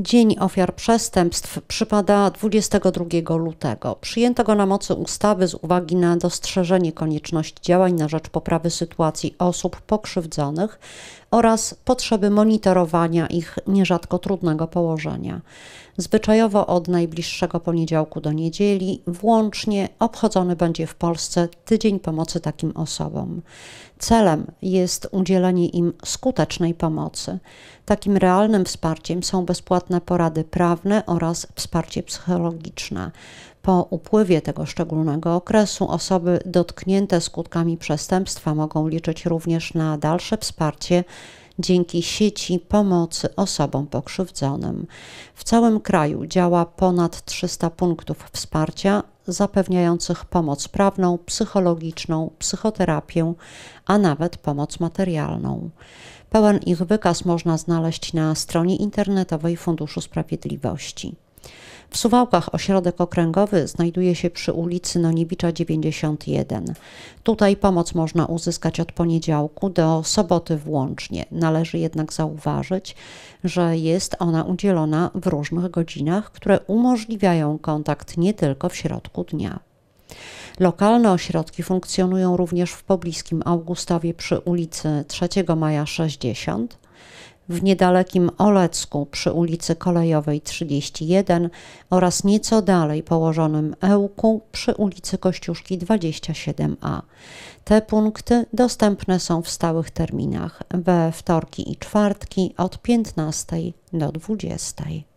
Dzień Ofiar Przestępstw przypada 22 lutego. Przyjęto go na mocy ustawy z uwagi na dostrzeżenie konieczności działań na rzecz poprawy sytuacji osób pokrzywdzonych oraz potrzeby monitorowania ich nierzadko trudnego położenia. Zwyczajowo od najbliższego poniedziałku do niedzieli włącznie obchodzony będzie w Polsce Tydzień Pomocy takim osobom. Celem jest udzielenie im skutecznej pomocy. Takim realnym wsparciem są bezpłatne na porady prawne oraz wsparcie psychologiczne. Po upływie tego szczególnego okresu osoby dotknięte skutkami przestępstwa mogą liczyć również na dalsze wsparcie dzięki sieci pomocy osobom pokrzywdzonym. W całym kraju działa ponad 300 punktów wsparcia zapewniających pomoc prawną, psychologiczną, psychoterapię, a nawet pomoc materialną. Pełen ich wykaz można znaleźć na stronie internetowej Funduszu Sprawiedliwości. W Suwałkach ośrodek okręgowy znajduje się przy ulicy Noniewicza 91. Tutaj pomoc można uzyskać od poniedziałku do soboty włącznie. Należy jednak zauważyć, że jest ona udzielona w różnych godzinach, które umożliwiają kontakt nie tylko w środku dnia. Lokalne ośrodki funkcjonują również w pobliskim Augustowie przy ulicy 3 Maja 60 w niedalekim Olecku przy ulicy Kolejowej 31 oraz nieco dalej położonym Ełku przy ulicy Kościuszki 27a. Te punkty dostępne są w stałych terminach we wtorki i czwartki od 15 do 20.